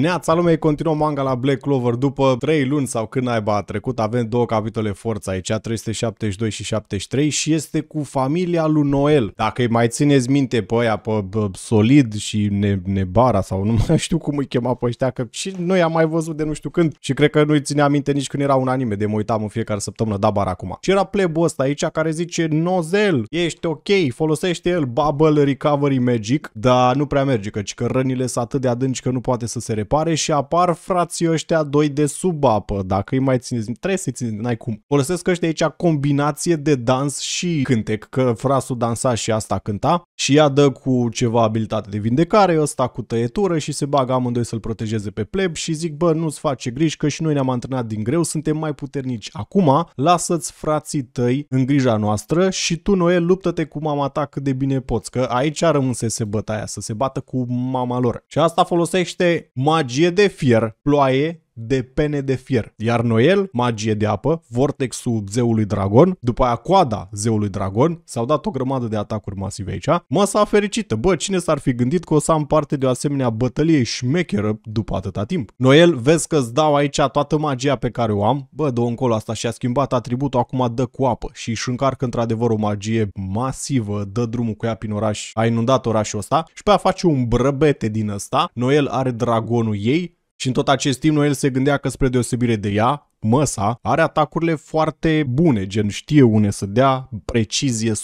Neața lumei continuăm manga la Black Clover după 3 luni sau când naiba a trecut, avem două capitole forță aici, 372 și 73 și este cu familia lui Noel. Dacă îi mai țineți minte pe aia, pe pe Solid și ne, Nebara sau nu mai știu cum îi chema pe ăștia, că și noi am mai văzut de nu știu când și cred că nu-i țineam minte nici când era un anime, de mă uitam în fiecare săptămână, da bar acum. Și era plebul ăsta aici care zice, Nozel, ești ok, folosește el Bubble Recovery Magic, dar nu prea merge, căci că rănile sunt atât de adânci că nu poate să se repede pare și apar frații ăștia doi de sub apă. Dacă îi mai țineți, trebuie să-i țineți, n-ai cum. Folosesc ăștia aici combinație de dans și cântec, că frasul dansa și asta cânta și ea dă cu ceva abilitate de vindecare, ăsta cu tăietură și se bagă amândoi să-l protejeze pe pleb și zic, bă, nu-ți face griji că și noi ne-am antrenat din greu, suntem mai puternici. Acum, lasă-ți frații tăi în grija noastră și tu, Noel, luptă-te cu mama ta cât de bine poți, că aici se bătaia, să se bată cu mama lor. Și asta folosește mai magie de fier, ploaie de pene de fier, iar Noel, magie de apă, vortexul zeului dragon, după aia coada zeului dragon, s-au dat o grămadă de atacuri masive aici. Masa fericită, bă, cine s-ar fi gândit că o să am parte de o asemenea bătălie șmecheră după atâta timp? Noel, vezi că îți dau aici toată magia pe care o am, bă, dă încolo asta și-a schimbat atributul, acum dă cu apă și își încarcă într-adevăr o magie masivă, dă drumul cu ea prin oraș, a inundat orașul ăsta și pe a face un brăbete din ăsta, Noel are dragonul ei, și în tot acest timp, Noel se gândea că, spre deosebire de ea, măsa are atacurile foarte bune, gen știe une să dea precizie 100%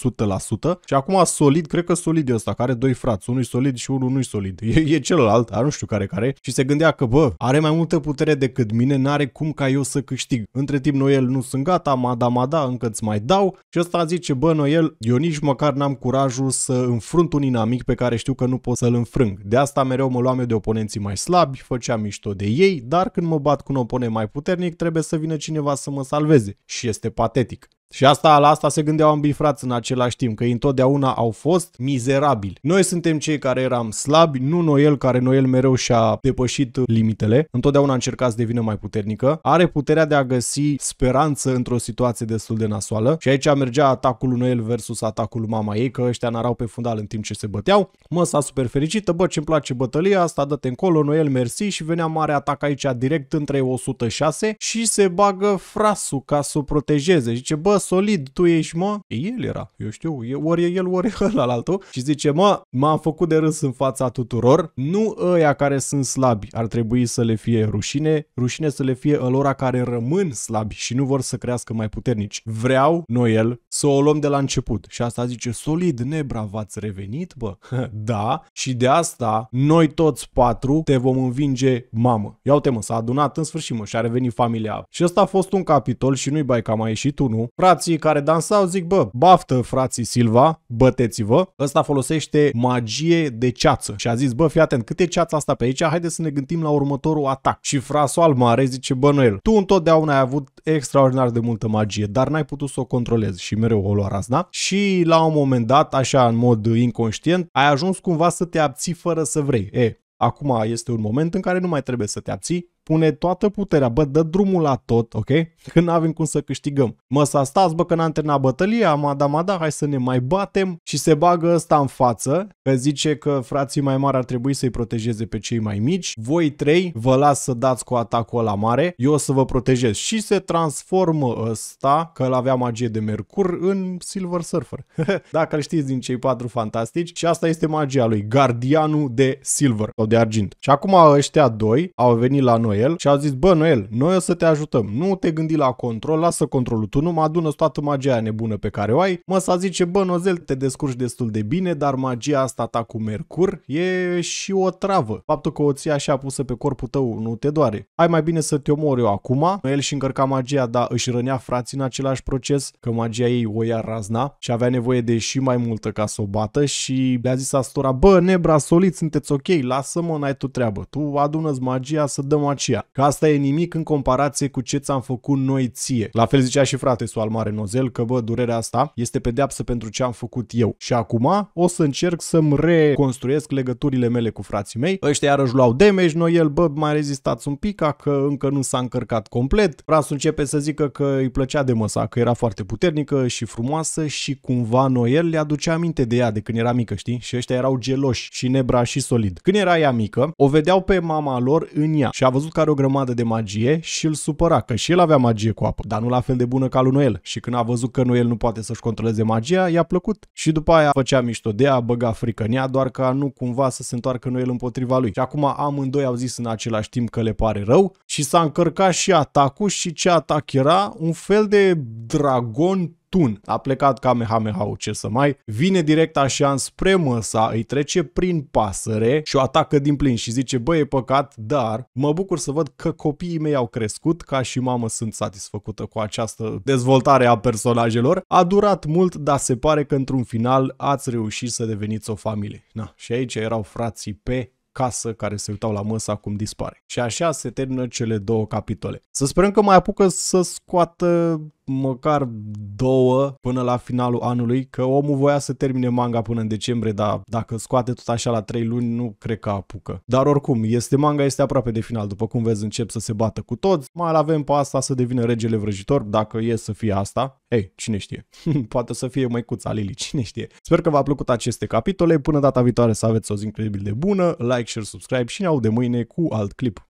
și acum solid, cred că solid e ăsta, care doi frați, unul solid și unul nu-i solid. E, e celălalt, dar nu știu care care și se gândea că, bă, are mai multă putere decât mine, n-are cum ca eu să câștig. Între timp Noel nu sunt gata, mada, mada, încă îți mai dau și ăsta zice, bă, Noel, eu nici măcar n-am curajul să înfrunt un inamic pe care știu că nu pot să-l înfrâng. De asta mereu mă luam eu de oponenții mai slabi, făceam mișto de ei, dar când mă bat cu un oponent mai puternic, trebuie să vină cineva să mă salveze și este patetic. Și asta, la asta se gândeau ambii frați în același timp, că întotdeauna au fost mizerabili. Noi suntem cei care eram slabi, nu Noel, care Noel mereu și-a depășit limitele. Întotdeauna încerca să devină mai puternică. Are puterea de a găsi speranță într-o situație destul de nasoală. Și aici mergea atacul lui Noel versus atacul lui mama ei, că ăștia n-arau pe fundal în timp ce se băteau. Mă, s-a super fericită, bă, ce-mi place bătălia, asta dă-te încolo, Noel, mersi și venea mare atac aici direct între 106 și se bagă frasul ca să o protejeze. Zice, bă, solid, tu ești, mă? El era, eu știu, ori e el, ori e ăla altul. Și zice, mă, m-am făcut de râs în fața tuturor, nu ăia care sunt slabi ar trebui să le fie rușine, rușine să le fie alora care rămân slabi și nu vor să crească mai puternici. Vreau, noi el, să o luăm de la început. Și asta zice, solid, nebra, v-ați revenit, bă? da, și de asta noi toți patru te vom învinge, mamă. Ia uite mă, s-a adunat în sfârșit mă și a revenit familia. Și ăsta a fost un capitol și nu-i bai că a mai ieșit unul. Frate, frații care dansau, zic, bă, baftă frații Silva, băteți-vă. Ăsta folosește magie de ceață și a zis, bă, fii atent, cât e ceața asta pe aici, haideți să ne gândim la următorul atac. Și Frasoal Mare zice, bă, Noel, tu întotdeauna ai avut extraordinar de multă magie, dar n-ai putut să o controlezi și mereu o lua da? Și la un moment dat, așa, în mod inconștient, ai ajuns cumva să te abții fără să vrei. E, Acum este un moment în care nu mai trebuie să te abții, pune toată puterea, bă, dă drumul la tot, ok? Că nu avem cum să câștigăm. Mă, s-a stați, bă, că n-am terminat bătălia, mada, da, hai să ne mai batem și se bagă ăsta în față, că zice că frații mai mari ar trebui să-i protejeze pe cei mai mici. Voi trei vă las să dați cu atacul la mare, eu o să vă protejez. Și se transformă ăsta, că l avea magie de mercur, în Silver Surfer. Dacă îl știți din cei patru fantastici și asta este magia lui, gardianul de silver sau de argint. Și acum ăștia doi au venit la noi Noel și a zis, bă Noel, noi o să te ajutăm, nu te gândi la control, lasă controlul, tu nu mă adună toată magia nebună pe care o ai. să zice, bă Nozel, te descurci destul de bine, dar magia asta ta cu Mercur e și o travă. Faptul că o ții așa pusă pe corpul tău nu te doare. Hai mai bine să te omor eu acum. Noel și încărca magia, dar își rănea frații în același proces, că magia ei o ia razna și avea nevoie de și mai multă ca să o bată și le-a zis Astora, bă, nebra, solid, sunteți ok, lasă-mă, n-ai tu treabă. Tu adună magia să dăm acea Dacia, că asta e nimic în comparație cu ce ți-am făcut noi ție. La fel zicea și frate Soal Mare Nozel că, bă, durerea asta este pedeapsă pentru ce am făcut eu. Și acum o să încerc să-mi reconstruiesc legăturile mele cu frații mei. Ăștia iarăși luau damage, noi el, bă, mai rezistați un pic, că încă nu s-a încărcat complet. Rasul începe să zică că îi plăcea de măsa, că era foarte puternică și frumoasă și cumva Noel le aducea aminte de ea de când era mică, știi? Și ăștia erau geloși și nebra și solid. Când era ea mică, o vedeau pe mama lor în ea și a văzut că are o grămadă de magie și îl supăra că și el avea magie cu apă, dar nu la fel de bună ca lui Noel. Și când a văzut că Noel nu poate să-și controleze magia, i-a plăcut. Și după aia făcea mișto de a băga frică în ea, doar ca nu cumva să se întoarcă Noel împotriva lui. Și acum amândoi au zis în același timp că le pare rău și s-a încărcat și atacul și ce atac era? Un fel de dragon tun. A plecat kamehameha ce să mai. Vine direct așa spre măsa, îi trece prin pasăre și o atacă din plin și zice, băi, e păcat, dar mă bucur să văd că copiii mei au crescut, ca și mamă sunt satisfăcută cu această dezvoltare a personajelor. A durat mult, dar se pare că într-un final ați reușit să deveniți o familie. Na, și aici erau frații pe casă care se uitau la măsa cum dispare. Și așa se termină cele două capitole. Să sperăm că mai apucă să scoată măcar două până la finalul anului, că omul voia să termine manga până în decembrie, dar dacă scoate tot așa la trei luni, nu cred că apucă. Dar oricum, este manga, este aproape de final, după cum vezi încep să se bată cu toți, mai avem pe asta să devină regele vrăjitor, dacă e să fie asta. Ei, cine știe? Poate să fie măicuța Lili, cine știe? Sper că v-a plăcut aceste capitole, până data viitoare să aveți o zi incredibil de bună, like like, share, subscribe și ne aud de mâine cu alt clip.